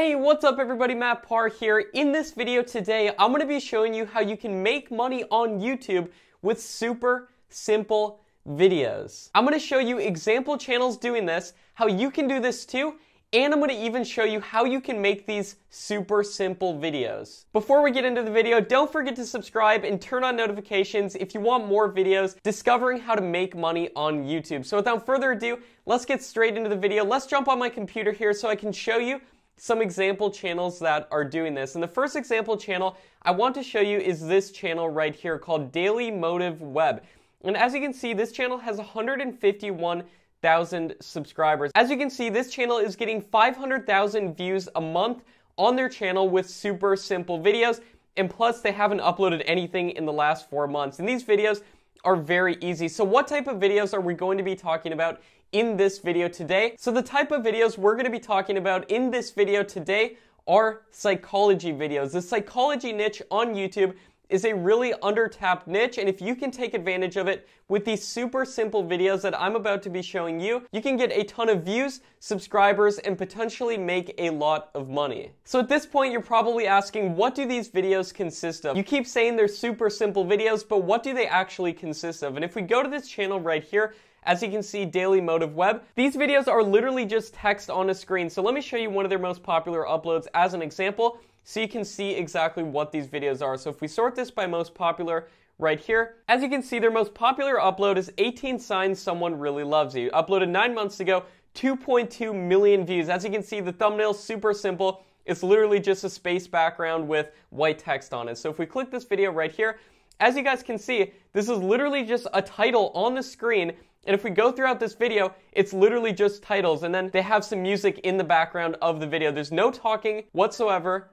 Hey, what's up everybody? Matt Parr here. In this video today, I'm going to be showing you how you can make money on YouTube with super simple videos. I'm going to show you example channels doing this, how you can do this too, and I'm going to even show you how you can make these super simple videos. Before we get into the video, don't forget to subscribe and turn on notifications if you want more videos discovering how to make money on YouTube. So without further ado, let's get straight into the video. Let's jump on my computer here so I can show you some example channels that are doing this. And the first example channel I want to show you is this channel right here called Daily Motive Web. And as you can see, this channel has 151,000 subscribers. As you can see, this channel is getting 500,000 views a month on their channel with super simple videos. And plus, they haven't uploaded anything in the last four months. And these videos are very easy. So, what type of videos are we going to be talking about in this video today. So the type of videos we're gonna be talking about in this video today are psychology videos. The psychology niche on YouTube is a really under-tapped niche and if you can take advantage of it with these super simple videos that I'm about to be showing you, you can get a ton of views, subscribers, and potentially make a lot of money. So at this point, you're probably asking, what do these videos consist of? You keep saying they're super simple videos, but what do they actually consist of? And if we go to this channel right here, as you can see, Daily Motive Web. These videos are literally just text on a screen. So let me show you one of their most popular uploads as an example so you can see exactly what these videos are. So if we sort this by most popular, right here. As you can see, their most popular upload is 18 signs someone really loves you. Uploaded nine months ago, 2.2 million views. As you can see, the thumbnail super simple. It's literally just a space background with white text on it. So if we click this video right here, as you guys can see, this is literally just a title on the screen and if we go throughout this video, it's literally just titles and then they have some music in the background of the video. There's no talking whatsoever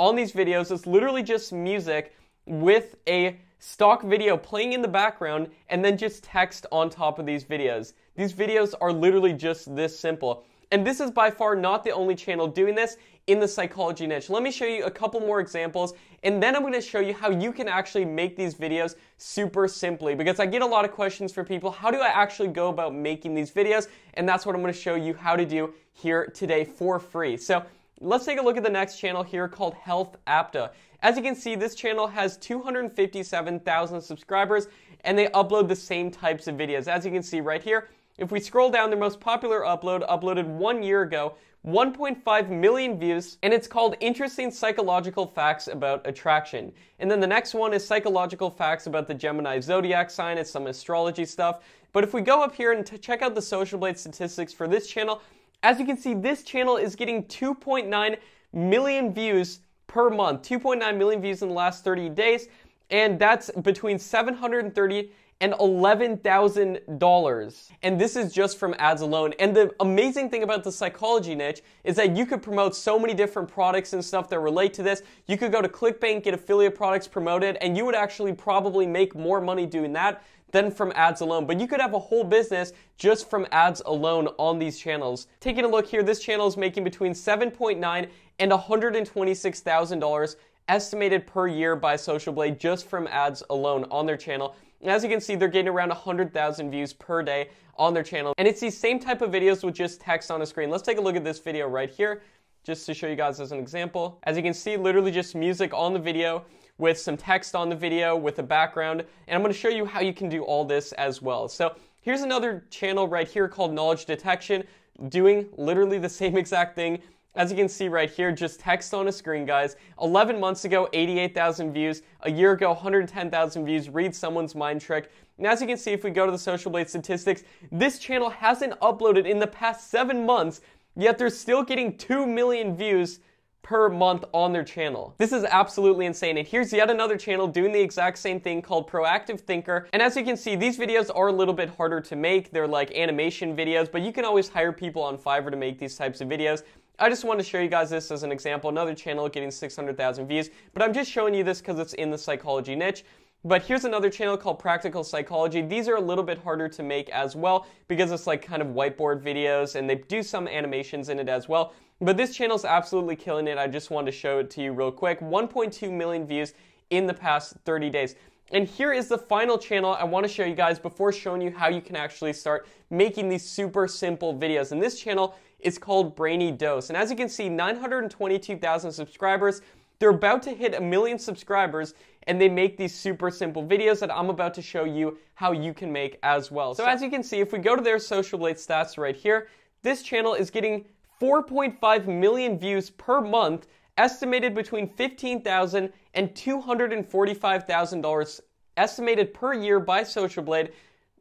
on these videos. It's literally just music with a stock video playing in the background and then just text on top of these videos. These videos are literally just this simple. And this is by far not the only channel doing this in the psychology niche. Let me show you a couple more examples and then I'm gonna show you how you can actually make these videos super simply because I get a lot of questions from people, how do I actually go about making these videos? And that's what I'm gonna show you how to do here today for free. So let's take a look at the next channel here called Health Apta. As you can see, this channel has 257,000 subscribers and they upload the same types of videos. As you can see right here, if we scroll down, their most popular upload, uploaded one year ago, 1.5 million views, and it's called Interesting Psychological Facts About Attraction. And then the next one is Psychological Facts About the Gemini Zodiac Sign, it's some astrology stuff. But if we go up here and check out the Social Blade statistics for this channel, as you can see, this channel is getting 2.9 million views per month, 2.9 million views in the last 30 days, and that's between 730 and $11,000. And this is just from ads alone. And the amazing thing about the psychology niche is that you could promote so many different products and stuff that relate to this. You could go to ClickBank, get affiliate products promoted, and you would actually probably make more money doing that than from ads alone. But you could have a whole business just from ads alone on these channels. Taking a look here, this channel is making between 7.9 and $126,000 estimated per year by Social Blade just from ads alone on their channel. as you can see, they're getting around 100,000 views per day on their channel. And it's these same type of videos with just text on a screen. Let's take a look at this video right here, just to show you guys as an example. As you can see, literally just music on the video with some text on the video, with a background. And I'm gonna show you how you can do all this as well. So here's another channel right here called Knowledge Detection, doing literally the same exact thing as you can see right here, just text on a screen, guys. 11 months ago, 88,000 views. A year ago, 110,000 views. Read someone's mind trick. And as you can see, if we go to the Social Blade statistics, this channel hasn't uploaded in the past seven months, yet they're still getting 2 million views per month on their channel. This is absolutely insane. And here's yet another channel doing the exact same thing called Proactive Thinker. And as you can see, these videos are a little bit harder to make. They're like animation videos, but you can always hire people on Fiverr to make these types of videos. I just wanted to show you guys this as an example, another channel getting 600,000 views, but I'm just showing you this because it's in the psychology niche. But here's another channel called Practical Psychology. These are a little bit harder to make as well because it's like kind of whiteboard videos and they do some animations in it as well. But this channel's absolutely killing it. I just wanted to show it to you real quick. 1.2 million views in the past 30 days. And here is the final channel I want to show you guys before showing you how you can actually start making these super simple videos. And this channel is called Brainy Dose. And as you can see, 922,000 subscribers. They're about to hit a million subscribers and they make these super simple videos that I'm about to show you how you can make as well. So as you can see, if we go to their social rate stats right here, this channel is getting 4.5 million views per month estimated between $15,000 and $245,000 estimated per year by Social Blade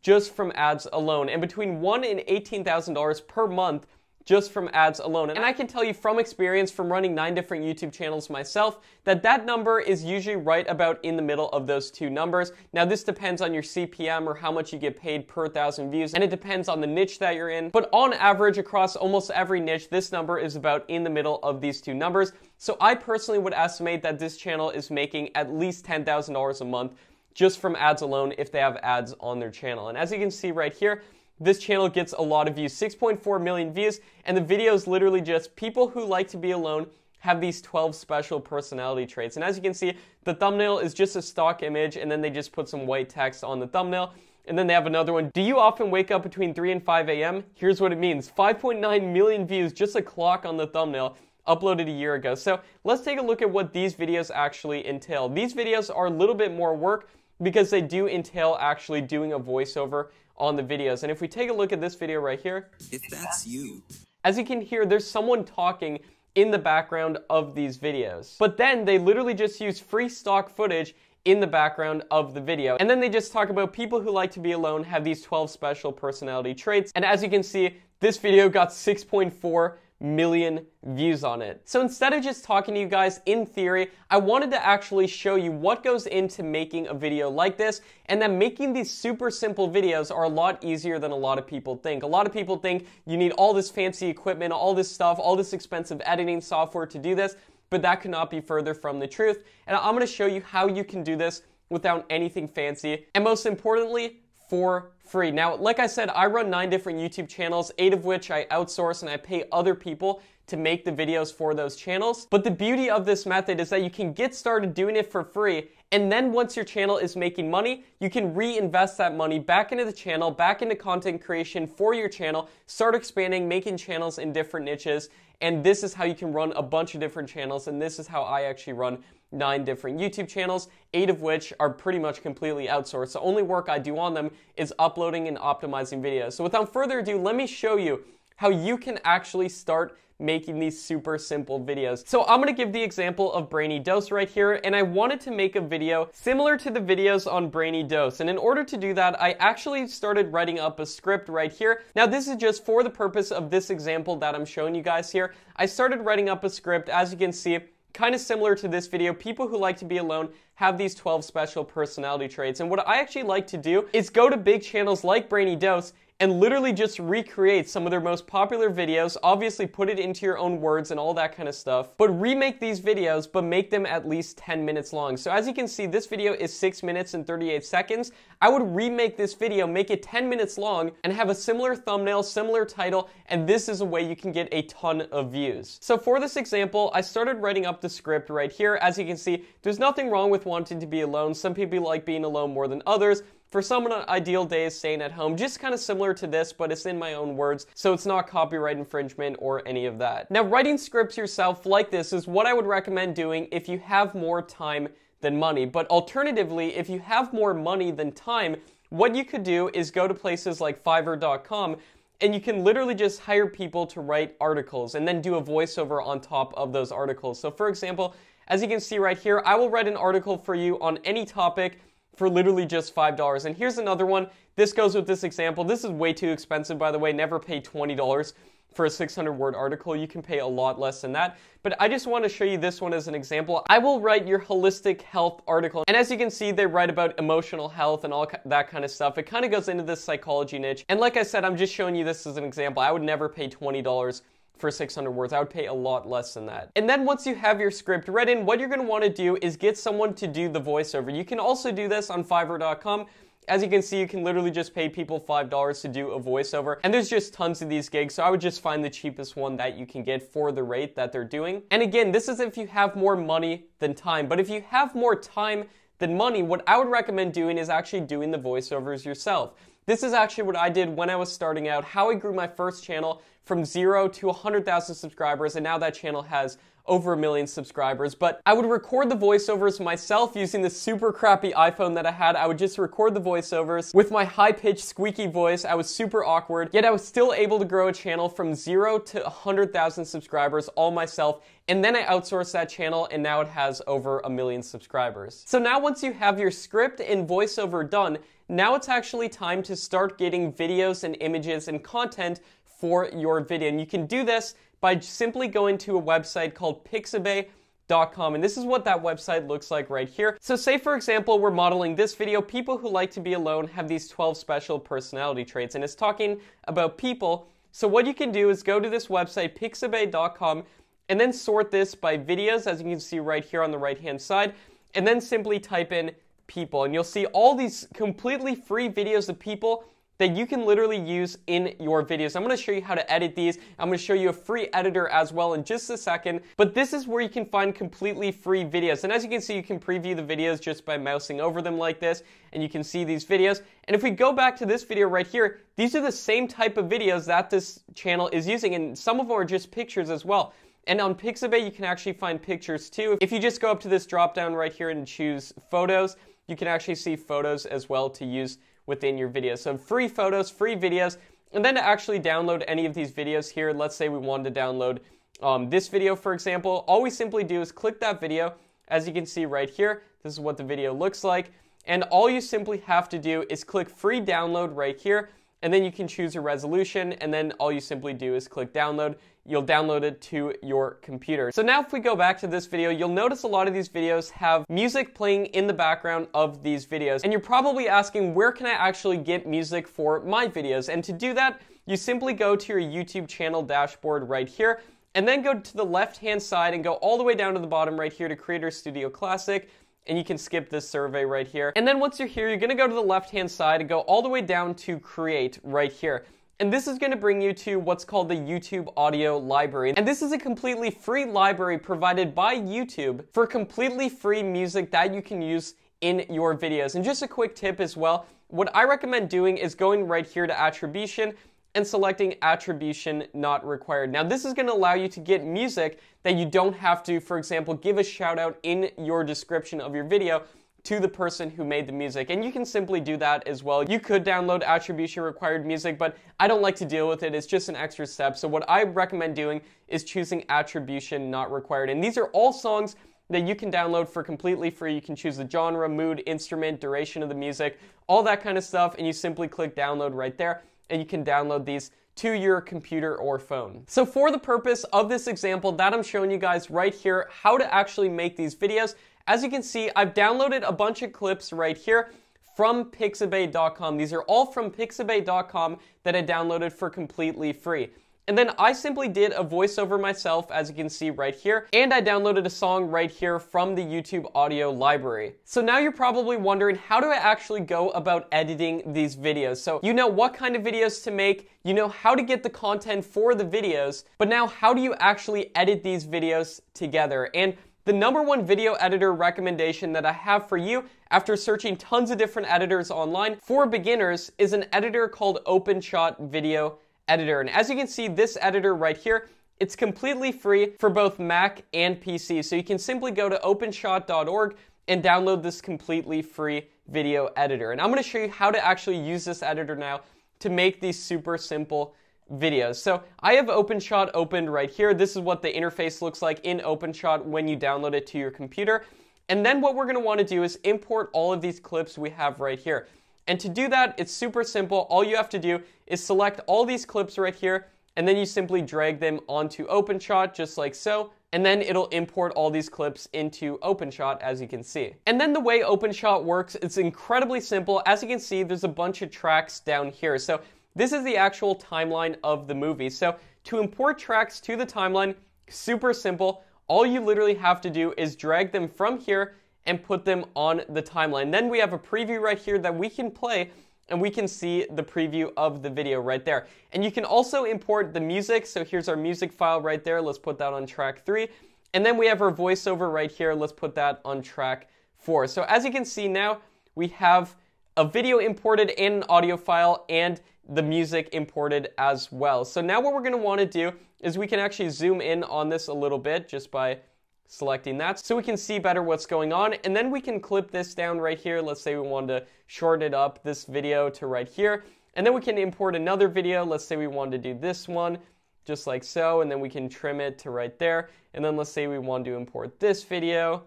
just from ads alone, and between one and $18,000 per month just from ads alone. And I can tell you from experience from running nine different YouTube channels myself that that number is usually right about in the middle of those two numbers. Now this depends on your CPM or how much you get paid per thousand views and it depends on the niche that you're in. But on average across almost every niche, this number is about in the middle of these two numbers. So I personally would estimate that this channel is making at least $10,000 a month just from ads alone if they have ads on their channel. And as you can see right here, this channel gets a lot of views 6.4 million views and the video is literally just people who like to be alone have these 12 special personality traits and as you can see the thumbnail is just a stock image and then they just put some white text on the thumbnail and then they have another one. Do you often wake up between 3 and 5 a.m.? Here's what it means 5.9 million views, just a clock on the thumbnail, uploaded a year ago. So let's take a look at what these videos actually entail. These videos are a little bit more work because they do entail actually doing a voiceover on the videos. And if we take a look at this video right here, if that's you, as you can hear, there's someone talking in the background of these videos. But then they literally just use free stock footage in the background of the video. And then they just talk about people who like to be alone have these 12 special personality traits. And as you can see, this video got 6.4 million views on it. So instead of just talking to you guys in theory, I wanted to actually show you what goes into making a video like this and that making these super simple videos are a lot easier than a lot of people think. A lot of people think you need all this fancy equipment, all this stuff, all this expensive editing software to do this, but that could not be further from the truth. And I'm gonna show you how you can do this without anything fancy. And most importantly, for free. Now, like I said, I run nine different YouTube channels, eight of which I outsource and I pay other people to make the videos for those channels. But the beauty of this method is that you can get started doing it for free. And then once your channel is making money, you can reinvest that money back into the channel, back into content creation for your channel, start expanding, making channels in different niches. And this is how you can run a bunch of different channels. And this is how I actually run nine different YouTube channels, eight of which are pretty much completely outsourced. The only work I do on them is uploading and optimizing videos. So without further ado, let me show you how you can actually start making these super simple videos. So I'm gonna give the example of Brainy Dose right here, and I wanted to make a video similar to the videos on Brainy Dose. And in order to do that, I actually started writing up a script right here. Now this is just for the purpose of this example that I'm showing you guys here. I started writing up a script, as you can see, kind of similar to this video, people who like to be alone have these 12 special personality traits. And what I actually like to do is go to big channels like Brainy Dose and literally just recreate some of their most popular videos, obviously put it into your own words and all that kind of stuff, but remake these videos, but make them at least 10 minutes long. So as you can see, this video is six minutes and 38 seconds. I would remake this video, make it 10 minutes long and have a similar thumbnail, similar title, and this is a way you can get a ton of views. So for this example, I started writing up the script right here. As you can see, there's nothing wrong with wanting to be alone. Some people like being alone more than others, for some ideal days staying at home, just kind of similar to this, but it's in my own words, so it's not copyright infringement or any of that. Now, writing scripts yourself like this is what I would recommend doing if you have more time than money. But alternatively, if you have more money than time, what you could do is go to places like fiverr.com and you can literally just hire people to write articles and then do a voiceover on top of those articles. So, for example, as you can see right here, I will write an article for you on any topic for literally just $5. And here's another one. This goes with this example. This is way too expensive, by the way. Never pay $20 for a 600 word article. You can pay a lot less than that. But I just want to show you this one as an example. I will write your holistic health article. And as you can see, they write about emotional health and all that kind of stuff. It kind of goes into this psychology niche. And like I said, I'm just showing you this as an example. I would never pay $20 for 600 words. I would pay a lot less than that. And then once you have your script written, what you're gonna wanna do is get someone to do the voiceover. You can also do this on fiverr.com. As you can see, you can literally just pay people $5 to do a voiceover. And there's just tons of these gigs, so I would just find the cheapest one that you can get for the rate that they're doing. And again, this is if you have more money than time. But if you have more time than money, what I would recommend doing is actually doing the voiceovers yourself. This is actually what I did when I was starting out, how I grew my first channel, from zero to 100,000 subscribers, and now that channel has over a million subscribers, but I would record the voiceovers myself using this super crappy iPhone that I had. I would just record the voiceovers with my high pitched, squeaky voice. I was super awkward, yet I was still able to grow a channel from zero to 100,000 subscribers all myself. And then I outsourced that channel, and now it has over a million subscribers. So now, once you have your script and voiceover done, now it's actually time to start getting videos and images and content for your video. And you can do this by simply going to a website called Pixabay. And this is what that website looks like right here. So say for example, we're modeling this video, people who like to be alone have these 12 special personality traits and it's talking about people. So what you can do is go to this website, pixabay.com, and then sort this by videos as you can see right here on the right hand side, and then simply type in people and you'll see all these completely free videos of people that you can literally use in your videos. I'm gonna show you how to edit these. I'm gonna show you a free editor as well in just a second, but this is where you can find completely free videos. And as you can see, you can preview the videos just by mousing over them like this, and you can see these videos. And if we go back to this video right here, these are the same type of videos that this channel is using, and some of them are just pictures as well. And on Pixabay, you can actually find pictures too. If you just go up to this drop down right here and choose photos, you can actually see photos as well to use within your videos, So free photos, free videos, and then to actually download any of these videos here, let's say we wanted to download um, this video, for example, all we simply do is click that video. As you can see right here, this is what the video looks like. And all you simply have to do is click free download right here and then you can choose your resolution, and then all you simply do is click download. You'll download it to your computer. So now if we go back to this video, you'll notice a lot of these videos have music playing in the background of these videos. And you're probably asking, where can I actually get music for my videos? And to do that, you simply go to your YouTube channel dashboard right here, and then go to the left-hand side and go all the way down to the bottom right here to Creator Studio Classic, and you can skip this survey right here. And then once you're here, you're gonna go to the left-hand side and go all the way down to create right here. And this is gonna bring you to what's called the YouTube Audio Library. And this is a completely free library provided by YouTube for completely free music that you can use in your videos. And just a quick tip as well, what I recommend doing is going right here to attribution and selecting attribution not required. Now this is gonna allow you to get music that you don't have to, for example, give a shout out in your description of your video to the person who made the music. And you can simply do that as well. You could download attribution required music, but I don't like to deal with it. It's just an extra step. So what I recommend doing is choosing attribution not required. And these are all songs that you can download for completely free. You can choose the genre, mood, instrument, duration of the music, all that kind of stuff, and you simply click download right there and you can download these to your computer or phone. So for the purpose of this example that I'm showing you guys right here, how to actually make these videos, as you can see, I've downloaded a bunch of clips right here from pixabay.com. These are all from pixabay.com that I downloaded for completely free. And then I simply did a voiceover myself, as you can see right here, and I downloaded a song right here from the YouTube audio library. So now you're probably wondering, how do I actually go about editing these videos? So you know what kind of videos to make, you know how to get the content for the videos, but now how do you actually edit these videos together? And the number one video editor recommendation that I have for you after searching tons of different editors online for beginners is an editor called OpenShot Video editor. And as you can see, this editor right here, it's completely free for both Mac and PC. So you can simply go to openshot.org and download this completely free video editor. And I'm gonna show you how to actually use this editor now to make these super simple videos. So I have OpenShot opened right here. This is what the interface looks like in OpenShot when you download it to your computer. And then what we're gonna wanna do is import all of these clips we have right here. And to do that, it's super simple. All you have to do is select all these clips right here, and then you simply drag them onto OpenShot just like so, and then it'll import all these clips into OpenShot as you can see. And then the way OpenShot works, it's incredibly simple. As you can see, there's a bunch of tracks down here. So this is the actual timeline of the movie. So to import tracks to the timeline, super simple. All you literally have to do is drag them from here and put them on the timeline. Then we have a preview right here that we can play and we can see the preview of the video right there. And you can also import the music. So here's our music file right there. Let's put that on track three. And then we have our voiceover right here. Let's put that on track four. So as you can see now, we have a video imported and an audio file and the music imported as well. So now what we're gonna wanna do is we can actually zoom in on this a little bit just by selecting that so we can see better what's going on and then we can clip this down right here let's say we wanted to shorten it up this video to right here and then we can import another video let's say we wanted to do this one just like so and then we can trim it to right there and then let's say we want to import this video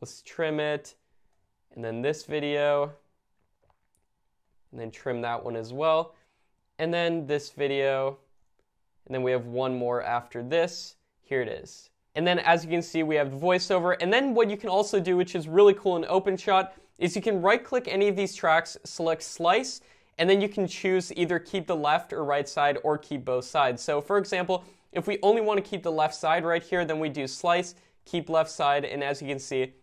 let's trim it and then this video and then trim that one as well and then this video and then we have one more after this here it is and then as you can see, we have voiceover. And then what you can also do, which is really cool in OpenShot, is you can right click any of these tracks, select slice, and then you can choose either keep the left or right side or keep both sides. So for example, if we only want to keep the left side right here, then we do slice, keep left side, and as you can see,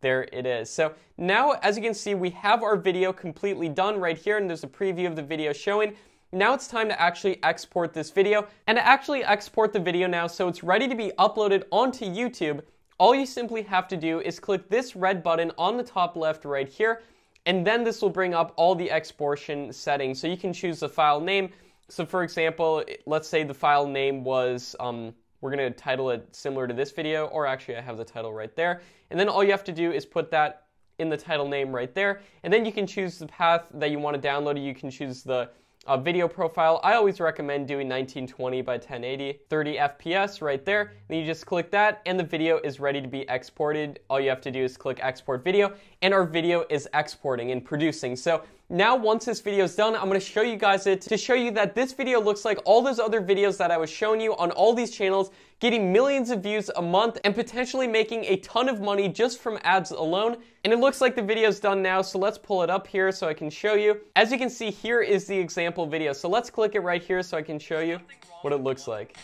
there it is. So now, as you can see, we have our video completely done right here, and there's a preview of the video showing. Now it's time to actually export this video and to actually export the video now so it's ready to be uploaded onto YouTube. All you simply have to do is click this red button on the top left right here and then this will bring up all the exportion settings. So you can choose the file name. So for example, let's say the file name was, um, we're gonna title it similar to this video, or actually I have the title right there. And then all you have to do is put that in the title name right there. And then you can choose the path that you wanna download. You can choose the a video profile, I always recommend doing 1920 by 1080, 30 FPS right there. Then you just click that and the video is ready to be exported. All you have to do is click export video and our video is exporting and producing. So now, once this video is done, I'm gonna show you guys it to show you that this video looks like all those other videos that I was showing you on all these channels, getting millions of views a month and potentially making a ton of money just from ads alone. And it looks like the video's done now, so let's pull it up here so I can show you. As you can see, here is the example video. So let's click it right here so I can show you what it looks like.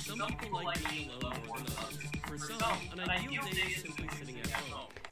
Some people like being alone. For some, an ideal day is simply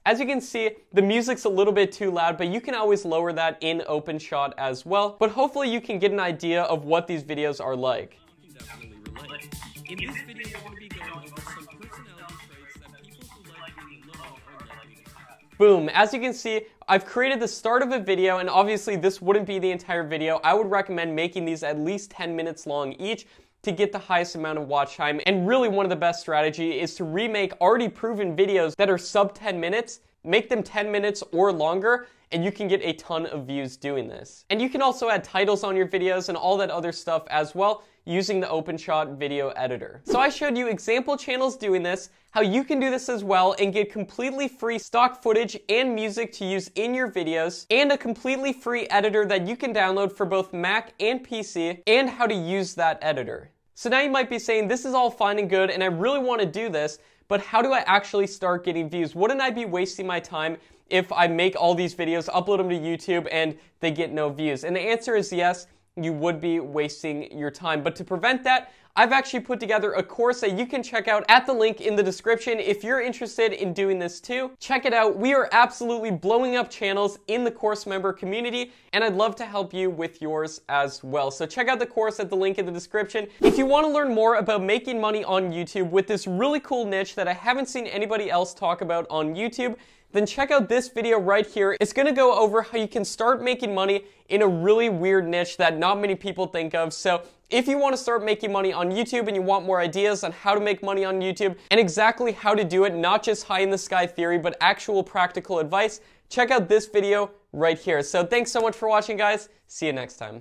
as you can see, the music's a little bit too loud, but you can always lower that in OpenShot as well. But hopefully you can get an idea of what these videos are like. In this video, we're going to be going over some personality traits that people who like Boom, as you can see, I've created the start of a video and obviously this wouldn't be the entire video. I would recommend making these at least 10 minutes long each to get the highest amount of watch time. And really one of the best strategy is to remake already proven videos that are sub 10 minutes, make them 10 minutes or longer, and you can get a ton of views doing this. And you can also add titles on your videos and all that other stuff as well using the OpenShot video editor. So I showed you example channels doing this, how you can do this as well and get completely free stock footage and music to use in your videos, and a completely free editor that you can download for both Mac and PC, and how to use that editor. So now you might be saying, this is all fine and good, and I really want to do this, but how do I actually start getting views? Wouldn't I be wasting my time if I make all these videos, upload them to YouTube, and they get no views? And the answer is yes, you would be wasting your time. But to prevent that, I've actually put together a course that you can check out at the link in the description if you're interested in doing this too. Check it out. We are absolutely blowing up channels in the course member community, and I'd love to help you with yours as well. So check out the course at the link in the description. If you want to learn more about making money on YouTube with this really cool niche that I haven't seen anybody else talk about on YouTube, then check out this video right here. It's gonna go over how you can start making money in a really weird niche that not many people think of. So if you wanna start making money on YouTube and you want more ideas on how to make money on YouTube and exactly how to do it, not just high in the sky theory, but actual practical advice, check out this video right here. So thanks so much for watching guys. See you next time.